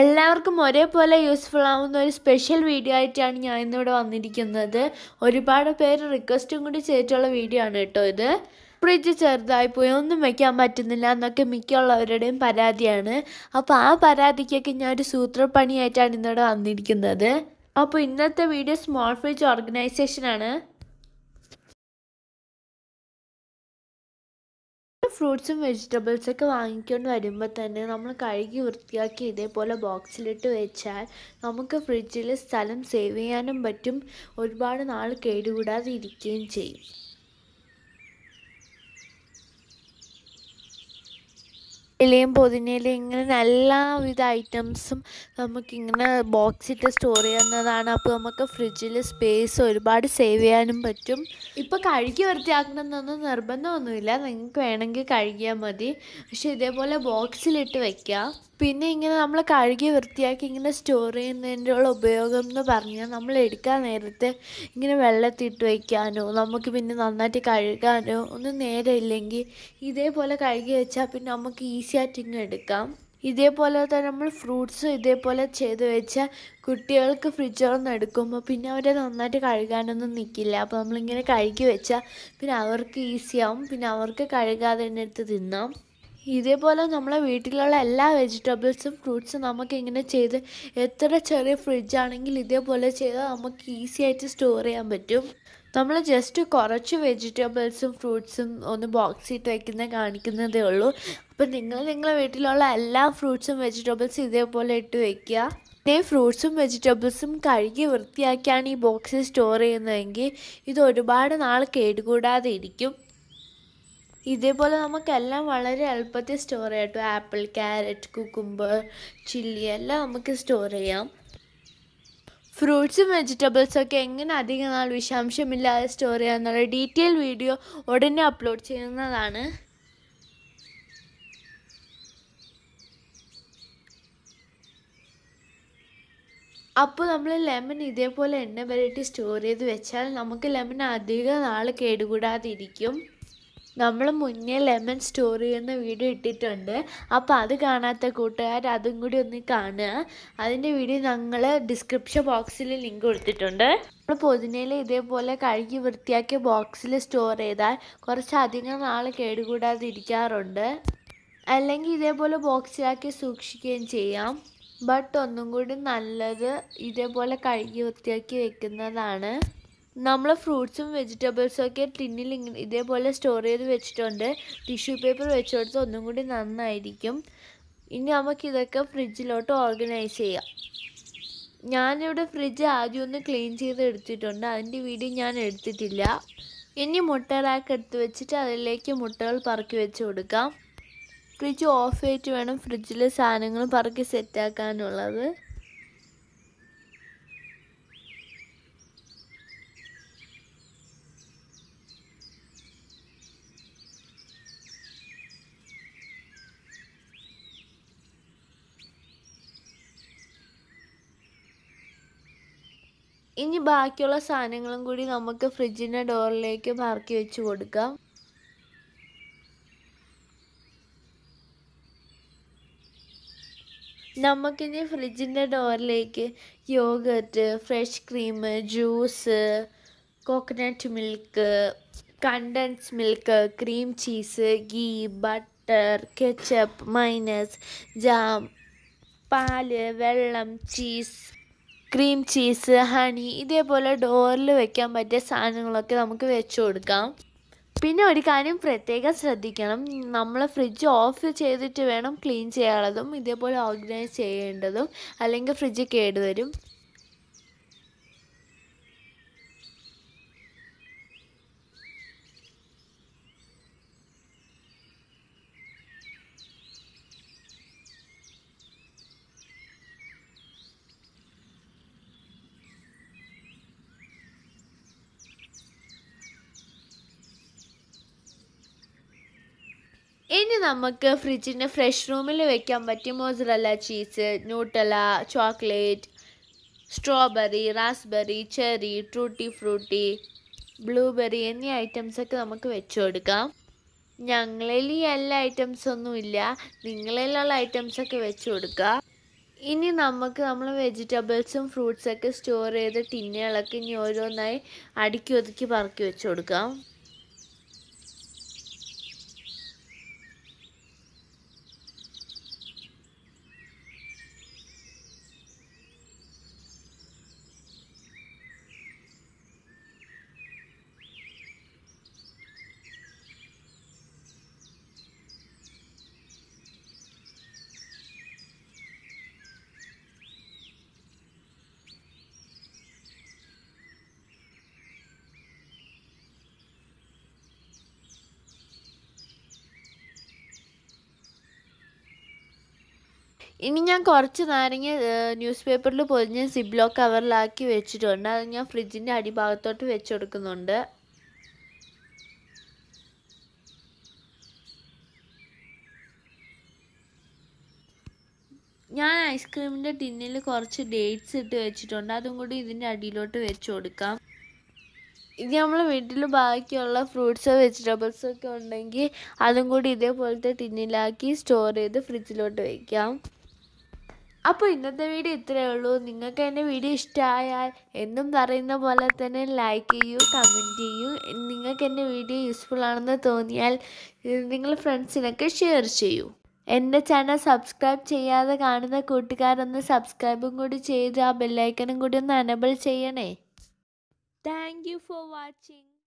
എല്ലാവർക്കും ഒരേപോലെ യൂസ്ഫുൾ ആവുന്ന ഒരു സ്പെഷ്യൽ വീഡിയോ ആയിട്ടാണ് ഞാൻ ഇന്നിവിടെ വന്നിരിക്കുന്നത് ഒരുപാട് പേര് റിക്വസ്റ്റും കൂടി ചെയ്തിട്ടുള്ള വീഡിയോ ആണ് കേട്ടോ ഇത് ഫ്രിഡ്ജ് ചെറുതായിപ്പോയി ഒന്നും വെക്കാൻ പറ്റുന്നില്ല എന്നൊക്കെ മിക്കുള്ളവരുടെയും പരാതിയാണ് അപ്പോൾ ആ പരാതിക്കൊക്കെ ഞാൻ ഒരു സൂത്രപ്പണിയായിട്ടാണ് ഇന്നിവിടെ വന്നിരിക്കുന്നത് അപ്പോൾ ഇന്നത്തെ വീഡിയോ സ്മോൾ ഫ്രിഡ്ജ് ഓർഗനൈസേഷനാണ് ഫ്രൂട്ട്സും വെജിറ്റബിൾസൊക്കെ വാങ്ങിക്കൊണ്ട് വരുമ്പോൾ തന്നെ നമ്മൾ കഴുകി വൃത്തിയാക്കി ഇതേപോലെ ബോക്സിലിട്ട് വെച്ചാൽ നമുക്ക് ഫ്രിഡ്ജിൽ സ്ഥലം സേവ് ചെയ്യാനും പറ്റും ഒരുപാട് നാൾ കേടുകൂടാതെ ഇരിക്കുകയും ചെയ്യും ഇലയും പൊതിനയിലയും ഇങ്ങനെ എല്ലാവിധ ഐറ്റംസും നമുക്കിങ്ങനെ ബോക്സിട്ട് സ്റ്റോർ ചെയ്യുന്നതാണ് അപ്പോൾ നമുക്ക് ഫ്രിഡ്ജിൽ സ്പേസ് ഒരുപാട് സേവ് ചെയ്യാനും പറ്റും ഇപ്പോൾ കഴുകി വൃത്തിയാക്കണമെന്നൊന്നും നിർബന്ധമൊന്നുമില്ല നിങ്ങൾക്ക് വേണമെങ്കിൽ കഴുകിയാൽ മതി പക്ഷേ ഇതേപോലെ ബോക്സിലിട്ട് വയ്ക്കുക പിന്നെ ഇങ്ങനെ നമ്മൾ കഴുകി വൃത്തിയാക്കി ഇങ്ങനെ സ്റ്റോർ ചെയ്യുന്നതിൻ്റെ ഉപയോഗം എന്ന് പറഞ്ഞാൽ നമ്മൾ എടുക്കാൻ നേരത്തെ ഇങ്ങനെ വെള്ളത്തിട്ട് വയ്ക്കാനോ നമുക്ക് പിന്നെ നന്നായിട്ട് കഴുകാനോ ഒന്നും നേരമില്ലെങ്കിൽ ഇതേപോലെ കഴുകി വെച്ചാൽ പിന്നെ നമുക്ക് ഈസി ആയിട്ട് ഇങ്ങനെ എടുക്കാം ഇതേപോലെ തന്നെ നമ്മൾ ഫ്രൂട്ട്സും ഇതേപോലെ ചെയ്ത് വെച്ചാൽ കുട്ടികൾക്ക് ഫ്രിഡ്ജിൽ നിന്ന് എടുക്കുമ്പോൾ പിന്നെ അവരെ നന്നായിട്ട് കഴുകാനൊന്നും നിൽക്കില്ല അപ്പോൾ നമ്മളിങ്ങനെ കഴുകി വെച്ചാൽ പിന്നെ അവർക്ക് ഈസിയാവും പിന്നെ അവർക്ക് കഴുകാതെ തന്നെ എടുത്ത് തിന്നാം ഇതേപോലെ നമ്മളെ വീട്ടിലുള്ള എല്ലാ വെജിറ്റബിൾസും ഫ്രൂട്ട്സും നമുക്ക് ഇങ്ങനെ ചെയ്ത് എത്ര ചെറിയ ഫ്രിഡ്ജാണെങ്കിൽ ഇതേപോലെ ചെയ്താൽ നമുക്ക് ഈസി ആയിട്ട് സ്റ്റോർ ചെയ്യാൻ പറ്റും നമ്മൾ ജസ്റ്റ് കുറച്ച് വെജിറ്റബിൾസും ഫ്രൂട്ട്സും ഒന്ന് ഇട്ട് വയ്ക്കുന്ന കാണിക്കുന്നതേ ഉള്ളൂ അപ്പോൾ നിങ്ങൾ നിങ്ങളുടെ വീട്ടിലുള്ള എല്ലാ ഫ്രൂട്ട്സും വെജിറ്റബിൾസും ഇതേപോലെ ഇട്ട് വയ്ക്കുക പിന്നെ ഫ്രൂട്ട്സും വെജിറ്റബിൾസും കഴുകി വൃത്തിയാക്കിയാണ് ഈ ബോക്സിൽ സ്റ്റോർ ചെയ്യുന്നതെങ്കിൽ ഇത് ഒരുപാട് നാൾ കേടുകൂടാതെ ഇരിക്കും ഇതേപോലെ നമുക്കെല്ലാം വളരെ എളുപ്പത്തിൽ സ്റ്റോർ ചെയ്യാം കേട്ടോ ആപ്പിൾ ക്യാരറ്റ് കുക്കുമ്പർ ചില്ലി എല്ലാം നമുക്ക് സ്റ്റോർ ചെയ്യാം ഫ്രൂട്ട്സും വെജിറ്റബിൾസൊക്കെ എങ്ങനെ അധികം നാൾ വിഷാംശമില്ലാതെ സ്റ്റോർ എന്നുള്ള ഡീറ്റെയിൽ വീഡിയോ ഉടനെ അപ്ലോഡ് ചെയ്യുന്നതാണ് അപ്പോൾ നമ്മൾ ലെമൺ ഇതേപോലെ എണ്ണ വരട്ടി സ്റ്റോർ ചെയ്ത് വെച്ചാൽ നമുക്ക് ലെമൺ അധിക നാൾ കേടുകൂടാതിരിക്കും നമ്മൾ മുന്നേ ലെമൺ സ്റ്റോറി എന്ന വീഡിയോ ഇട്ടിട്ടുണ്ട് അപ്പോൾ അത് കാണാത്ത കൂട്ടുകാർ അതും കൂടി ഒന്ന് കാണുക അതിൻ്റെ വീഡിയോ ഞങ്ങൾ ഡിസ്ക്രിപ്ഷൻ ബോക്സിൽ ലിങ്ക് കൊടുത്തിട്ടുണ്ട് നമ്മൾ പൊതിനയിൽ ഇതേപോലെ കഴുകി വൃത്തിയാക്കിയ ബോക്സിൽ സ്റ്റോർ ചെയ്താൽ കുറച്ചധികം നാൾ കേടുകൂടാതെ ഇരിക്കാറുണ്ട് അല്ലെങ്കിൽ ഇതേപോലെ ബോക്സിലാക്കി സൂക്ഷിക്കുകയും ചെയ്യാം ബട്ട് ഒന്നും കൂടി നല്ലത് ഇതേപോലെ കഴുകി വൃത്തിയാക്കി വെക്കുന്നതാണ് നമ്മൾ ഫ്രൂട്ട്സും വെജിറ്റബിൾസും ഒക്കെ ടിന്നിൽ ഇങ്ങനെ ഇതേപോലെ സ്റ്റോർ ചെയ്ത് വെച്ചിട്ടുണ്ട് ടിഷ്യൂ പേപ്പർ വെച്ചുകൊടുത്ത് ഒന്നും കൂടി നന്നായിരിക്കും ഇനി നമുക്കിതൊക്കെ ഫ്രിഡ്ജിലോട്ട് ഓർഗനൈസ് ചെയ്യാം ഞാനിവിടെ ഫ്രിഡ്ജ് ആദ്യം ഒന്ന് ക്ലീൻ ചെയ്ത് എടുത്തിട്ടുണ്ട് അതിൻ്റെ വീഡിയോ ഞാൻ എടുത്തിട്ടില്ല ഇനി മുട്ട റാക്ക് എടുത്ത് വെച്ചിട്ട് അതിലേക്ക് മുട്ടകൾ പറക്കി വെച്ച് കൊടുക്കാം ഫ്രിഡ്ജ് ഓഫ് ആയിട്ട് വേണം ഫ്രിഡ്ജിലെ സാധനങ്ങൾ പറക്കി സെറ്റാക്കാനുള്ളത് ഇനി ബാക്കിയുള്ള സാധനങ്ങളും കൂടി നമുക്ക് ഫ്രിഡ്ജിൻ്റെ ഡോറിലേക്ക് മറക്കി വെച്ച് കൊടുക്കാം നമുക്കിനി ഫ്രിഡ്ജിൻ്റെ ഡോറിലേക്ക് yogurt fresh cream juice coconut milk condense milk cream cheese ghee butter ketchup mayonnaise jam പാല് വെള്ളം ചീസ് ക്രീം ചീസ് ഹണി ഇതേപോലെ ഡോറിൽ വെക്കാൻ പറ്റിയ സാധനങ്ങളൊക്കെ നമുക്ക് വെച്ചു കൊടുക്കാം പിന്നെ ഒരു കാര്യം പ്രത്യേകം ശ്രദ്ധിക്കണം നമ്മൾ ഫ്രിഡ്ജ് ഓഫ് ചെയ്തിട്ട് വേണം ക്ലീൻ ചെയ്യാനുള്ളതും ഇതേപോലെ ഓർഗനൈസ് ചെയ്യേണ്ടതും അല്ലെങ്കിൽ ഫ്രിഡ്ജ് കേടുവരും നമുക്ക് ഫ്രിഡ്ജിൻ്റെ ഫ്രഷ് റൂമിൽ വെക്കാൻ പറ്റും mozzarella cheese Nutella chocolate strawberry raspberry cherry ട്രൂട്ടി ഫ്രൂട്ടി ബ്ലൂബെറി എന്നീ ഐറ്റംസൊക്കെ നമുക്ക് വെച്ചു കൊടുക്കാം ഞങ്ങളിൽ ഈ എല്ലാ ഐറ്റംസൊന്നും ഇല്ല നിങ്ങളിലുള്ള ഐറ്റംസൊക്കെ വെച്ചു കൊടുക്കുക ഇനി നമുക്ക് നമ്മൾ വെജിറ്റബിൾസും ഫ്രൂട്ട്സൊക്കെ സ്റ്റോർ ചെയ്ത ടിന്നുകളൊക്കെ ഇനി ഓരോന്നായി അടുക്കി ഒതുക്കി പറക്കി വെച്ചു കൊടുക്കാം ഇനി ഞാൻ കുറച്ച് നാരങ്ങ ന്യൂസ് പേപ്പറിൽ പൊതിഞ്ഞ് സിബ്ലോ കവറിലാക്കി വെച്ചിട്ടുണ്ട് അത് ഞാൻ ഫ്രിഡ്ജിൻ്റെ അടിഭാഗത്തോട്ട് വെച്ച് കൊടുക്കുന്നുണ്ട് ഞാൻ ഐസ്ക്രീമിൻ്റെ ടിന്നിൽ കുറച്ച് ഡേറ്റ്സ് ഇട്ട് വെച്ചിട്ടുണ്ട് അതും കൂടി ഇതിൻ്റെ അടിയിലോട്ട് വെച്ച് കൊടുക്കാം ഇത് നമ്മൾ വീട്ടിൽ ബാക്കിയുള്ള ഫ്രൂട്ട്സോ വെജിറ്റബിൾസൊക്കെ ഒക്കെ ഉണ്ടെങ്കിൽ അതും കൂടി ഇതേപോലത്തെ ടിന്നിലാക്കി സ്റ്റോർ ചെയ്ത് ഫ്രിഡ്ജിലോട്ട് വയ്ക്കാം അപ്പോൾ ഇന്നത്തെ വീഡിയോ ഇത്രയേ ഉള്ളൂ നിങ്ങൾക്ക് എൻ്റെ വീഡിയോ ഇഷ്ടമായാൽ എന്നും പറയുന്ന പോലെ തന്നെ ലൈക്ക് ചെയ്യൂ കമൻറ്റ് ചെയ്യൂ നിങ്ങൾക്ക് എൻ്റെ വീഡിയോ യൂസ്ഫുൾ ആണെന്ന് തോന്നിയാൽ നിങ്ങൾ ഫ്രണ്ട്സിനൊക്കെ ഷെയർ ചെയ്യൂ എൻ്റെ ചാനൽ സബ്സ്ക്രൈബ് ചെയ്യാതെ കാണുന്ന കൂട്ടുകാരൊന്ന് സബ്സ്ക്രൈബും കൂടി ചെയ്ത് ആ ബെല്ലൈക്കനും കൂടി ഒന്ന് അനബിൾ ചെയ്യണേ താങ്ക് ഫോർ വാച്ചിങ്